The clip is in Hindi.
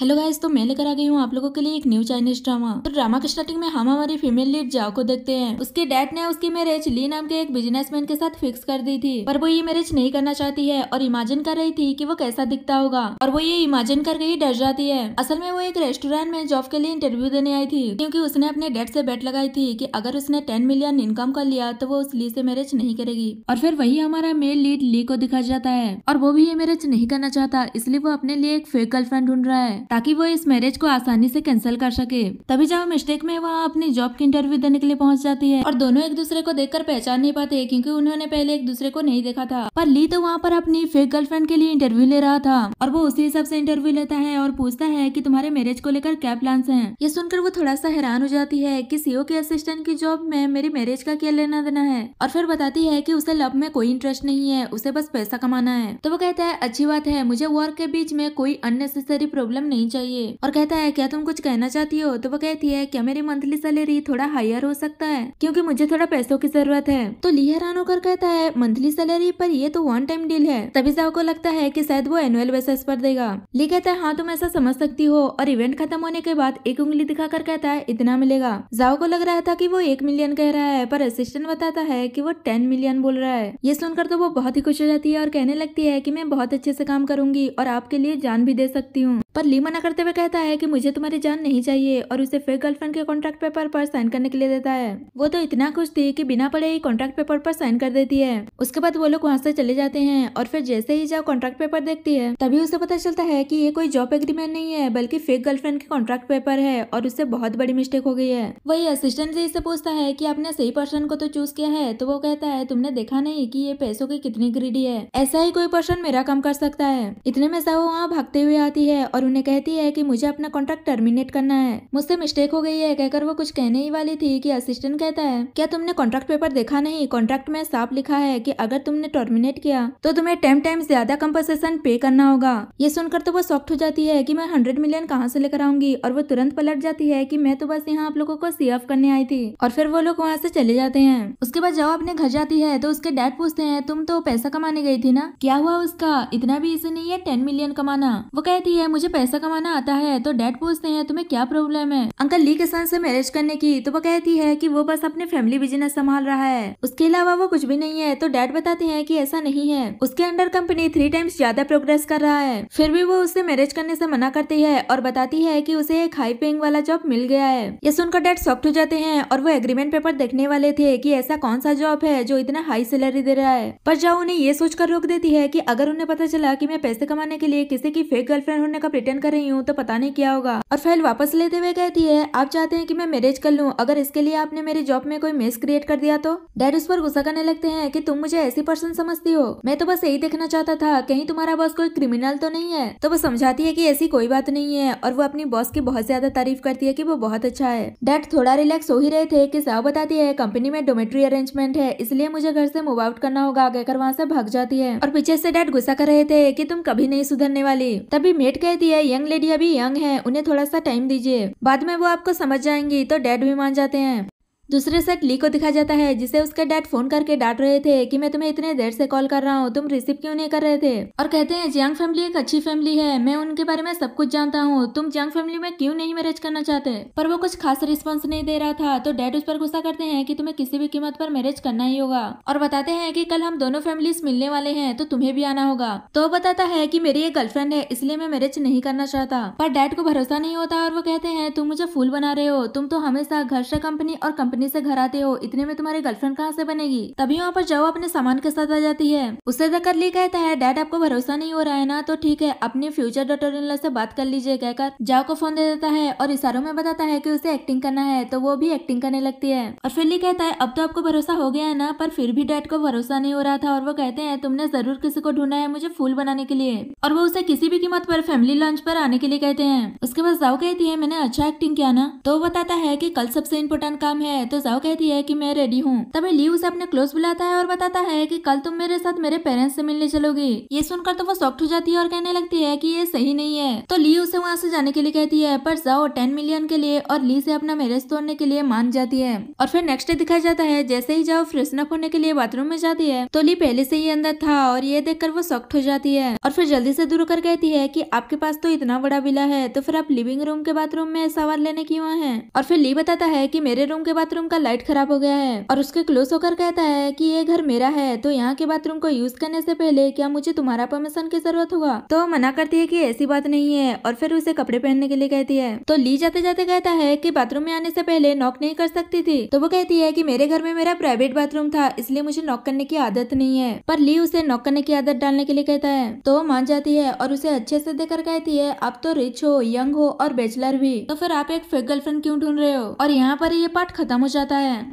हेलो गाइस तो मैं लेकर आ गई हूँ आप लोगों के लिए एक न्यू चाइनीज ड्रामा तो ड्रामा के स्टार्टिंग में हम हमारी फीमेल लीड जाओ को देखते हैं उसके डैड ने उसकी मैरिज ली नाम के एक बिजनेसमैन के साथ फिक्स कर दी थी पर वो ये मैरिज नहीं करना चाहती है और इमेजिन कर रही थी कि वो कैसा दिखता होगा और वो ये इमेजिन करके ही डर जाती है असल में वो एक रेस्टोरेंट में जॉब के लिए इंटरव्यू देने आई थी क्यूँकी उसने अपने डेट से बेट लगाई थी की अगर उसने टेन मिलियन इनकम कर लिया तो वो उस ली से मैरिज नहीं करेगी और फिर वही हमारा मेल लीड ली को दिखा जाता है और वो भी ये मैरिज नहीं करना चाहता इसलिए वो अपने लिए एक फेक गर्लफ्रेंड ढूंढ रहा है ताकि वो इस मैरिज को आसानी से कैंसिल कर सके तभी जब मिस्टेक में वहाँ अपनी जॉब की इंटरव्यू देने के लिए पहुंच जाती है और दोनों एक दूसरे को देखकर पहचान नहीं पाते क्योंकि उन्होंने पहले एक दूसरे को नहीं देखा था पर ली तो वहाँ पर अपनी फेक गर्लफ्रेंड के लिए इंटरव्यू ले रहा था और वो उसी हिसाब से इंटरव्यू लेता है और पूछता है की तुम्हारे मैरिज को लेकर क्या प्लान है ये सुनकर वो थोड़ा सा हैरान हो जाती है की सीओ के असिस्टेंट की जॉब में मेरी मैरिज का क्या लेना देना है और फिर बताती है की उसे लव में कोई इंटरेस्ट नहीं है उसे बस पैसा कमाना है तो वो कहता है अच्छी बात है मुझे वर्क के बीच में कोई अननेसेसरी प्रॉब्लम नहीं नहीं चाहिए और कहता है क्या तुम कुछ कहना चाहती हो तो वो कहती है क्या मेरी मंथली सैलरी थोड़ा हायर हो सकता है क्योंकि मुझे थोड़ा पैसों की जरूरत है तो ली हैरान होकर कहता है मंथली सैलरी पर ये तो वन टाइम डील है तभी साहु को लगता है की शायद वो एनुअल बेसिस पर देगा ली कहता है हाँ तुम ऐसा समझ सकती हो और इवेंट खत्म होने के बाद एक उंगली दिखाकर कहता है इतना मिलेगा जाओ को लग रहा था कि वो एक मिलियन कह रहा है पर असिस्टेंट बताता है कि वो टेन मिलियन बोल रहा है ये सुनकर तो वो बहुत ही खुश हो जाती है और कहने लगती है कि मैं बहुत अच्छे से काम करूंगी और आपके लिए जान भी दे सकती हूँ पर ली मना करते हुए कहता है कि मुझे तुम्हारी जान नहीं चाहिए और उसे फेक गर्लफ्रेंड के कॉन्ट्रैक्ट पेपर पर साइन करने के लिए देता है वो तो इतना खुश थी कि बिना पढ़े ही कॉन्ट्रैक्ट पेपर पर साइन कर देती है उसके बाद वो लोग वहाँ से चले जाते हैं और फिर जैसे ही जाओ कॉन्ट्रैक्ट पेपर देखती है तभी उसे पता चलता है की ये कोई जॉब एग्रीमेंट नहीं है बल्कि फेक गर्लफ्रेंड के कॉन्ट्रैक्ट पेपर है और उससे बहुत बड़ी मिस्टेक हो गई है वही असिस्टेंट से पूछता है की आपने सही पर्सन को तो चूज किया है तो वो कहता है तुमने देखा नहीं की ये पैसों की कितनी ग्रीडी है ऐसा ही कोई पर्सन मेरा काम कर सकता है इतने में सब वहाँ भागते हुए आती है और और उन्हें कहती है कि मुझे अपना कॉन्ट्रैक्ट टर्मिनेट करना है मुझसे मिस्टेक हो गई है कहकर वो कुछ कहने ही वाली थी कि असिस्टेंट कहता है क्या तुमने कॉन्ट्रैक्ट पेपर देखा नहीं कॉन्ट्रैक्ट में साफ लिखा है कि अगर तुमने टर्मिनेट किया तो तुम्हें टेम टाइम ज्यादा कम्पनसेशन पे करना होगा ये सुनकर तो वो सॉफ्ट हो जाती है की मैं हंड्रेड मिलियन कहाँ से लेकर आऊंगी और वो तुरंत पलट जाती है की मैं तो बस यहाँ आप लोगों को सी करने आई थी और फिर वो लोग वहाँ से चले जाते हैं उसके बाद जब अपने घर जाती है तो उसके डैड पूछते हैं तुम तो पैसा कमाने गई थी ना क्या हुआ उसका इतना भी इसे नहीं है टेन मिलियन कमाना वो कहती है मुझे पैसा कमाना आता है तो डैड पूछते हैं तुम्हें क्या प्रॉब्लम है अंकल ली के सन से मैरिज करने की तो वो कहती है कि वो बस अपने फैमिली बिजनेस संभाल रहा है उसके अलावा वो कुछ भी नहीं है तो डैड बताते हैं कि ऐसा नहीं है उसके अंडर कंपनी थ्री टाइम्स ज्यादा प्रोग्रेस कर रहा है फिर भी वो उससे मैरिज करने से मना करती है और बताती है की उसे एक हाई पेइंग वाला जॉब मिल गया है ये सुनकर डैड सॉफ्ट हो जाते हैं और वो एग्रीमेंट पेपर देखने वाले थे की ऐसा कौन सा जॉब है जो इतना हाई सैलरी दे रहा है पर जाओ उन्हें ये सोचकर रोक देती है की अगर उन्हें पता चला की मैं पैसे कमाने के लिए किसी की फेक गर्लफ्रेंड होने का रिटर्न कर रही हूँ तो पता नहीं क्या होगा और फाइल वापस लेते हुए कहती है आप चाहते हैं कि मैं मैरिज कर लूँ अगर इसके लिए आपने मेरी जॉब में कोई मिस क्रिएट कर दिया तो डैड उस पर गुस्सा करने लगते हैं कि तुम मुझे ऐसी पर्सन समझती हो मैं तो बस यही देखना चाहता था कहीं तुम्हारा बॉस कोई क्रिमिनल तो नहीं है तो वो समझाती है की ऐसी कोई बात नहीं है और वो अपनी बॉस की बहुत ज्यादा तारीफ करती है की वो बहुत अच्छा है डैड थोड़ा रिलैक्स हो ही रहे थे की साहब बताती है कंपनी में डोमेट्री अरेंजमेंट है इसलिए मुझे घर से मूव आउट करना होगा कहकर वहाँ से भाग जाती है और पीछे से डैड गुस्सा कर रहे थे की तुम कभी नहीं सुधरने वाली तभी मेट कहती लेडी है यंग लेडी अभी यंग है उन्हें थोड़ा सा टाइम दीजिए बाद में वो आपको समझ जाएंगी तो डैड भी मान जाते हैं दूसरे सेट ली को दिखा जाता है जिसे उसके डैड फोन करके डांट रहे थे कि मैं तुम्हें इतने देर से कॉल कर रहा हूँ तुम रिसीव क्यों नहीं कर रहे थे और कहते हैं जियांग फैमिली एक अच्छी फैमिली है मैं उनके बारे में सब कुछ जानता हूँ तुम जियांग फैमिली में क्यों नहीं मैरिज करना चाहते पर वो कुछ खास रिस्पॉन्स नहीं दे रहा था तो डैड उस पर गुस्सा करते हैं की तुम्हें किसी भी कीमत पर मैरिज करना ही होगा और बताते हैं की कल हम दोनों फैमिली मिलने वाले हैं तो तुम्हें भी आना होगा तो बताता है की मेरी एक गर्लफ्रेंड है इसलिए मैं मैरिज नहीं करना चाहता पर डैड को भरोसा नहीं होता और वो कहते हैं तुम मुझे फूल बना रहे हो तुम तो हमेशा घर से कंपनी और कंपनी कंपनी से घर आते हो इतने में तुम्हारी गर्लफ्रेंड कहाँ से बनेगी तभी वहाँ पर जाओ अपने सामान के साथ आ जाती है उसे देखकर ली कहता है डैड आपको भरोसा नहीं हो रहा है ना तो ठीक है अपने फ्यूचर डॉटर इन से बात कर लीजिए कहकर जाओ को फोन दे देता है और इशारों में बताता है की उसे एक्टिंग करना है तो वो भी एक्टिंग करने लगती है और फिर ली कहता है अब तो आपको भरोसा हो गया है ना पर फिर भी डैड को भरोसा नहीं हो रहा था और वो कहते हैं तुमने जरूर किसी को ढूंढा है मुझे फूल बनाने के लिए और वो उसे किसी भी कीमत पर फैमिली लंच पर आने के लिए कहते हैं उसके बाद जाओ कहती है मैंने अच्छा एक्टिंग किया ना तो बताता है की कल सबसे इम्पोर्टेंट काम है तो जाओ कहती है कि मैं रेडी हूँ तभी ली उसे अपने क्लोज बुलाता है और बताता है कि कल तुम मेरे साथ मेरे पेरेंट्स से मिलने चलोगी ये सुनकर तो वो सॉफ्ट हो जाती है और कहने लगती है की ये सही नहीं है तो ली उसे वहाँ से जाने के लिए कहती है पर जाओ टेन मिलियन के लिए और ली से अपना मैरिज तोड़ने के लिए मान जाती है और फिर नेक्स्ट डे दिखाया जाता है जैसे ही जाओ फ्रेशन अप होने के लिए बाथरूम में जाती है तो ली पहले से ही अंदर था और ये देख वो सॉफ्ट हो जाती है और फिर जल्दी से दूर कर कहती है की आपके पास तो इतना बड़ा विला है तो फिर आप लिविंग रूम के बाथरूम में सवार लेने क्यों है और फिर ली बताता है की मेरे रूम के बाथरूम बाथरूम का लाइट खराब हो गया है और उसके क्लोज होकर कहता है कि ये घर मेरा है तो यहाँ के बाथरूम को यूज करने से पहले क्या मुझे तुम्हारा परमिशन की जरूरत होगा तो मना करती है कि ऐसी बात नहीं है और फिर उसे कपड़े पहनने के लिए कहती है तो ली जाते जाते कहता है कि बाथरूम में आने से पहले नॉक नहीं कर सकती थी तो वो कहती है कि मेरे घर में मेरा प्राइवेट बाथरूम था इसलिए मुझे नॉक करने की आदत नहीं है पर ली उसे नॉक करने की आदत डालने के लिए कहता है तो वो मान जाती है और उसे अच्छे से देकर कहती है आप तो रिच हो यंग हो और बैचलर भी तो फिर आप एक फेक गर्लफ्रेंड क्यों ढूंढ रहे हो और यहाँ पर ये पार्ट खत्म हो जाता है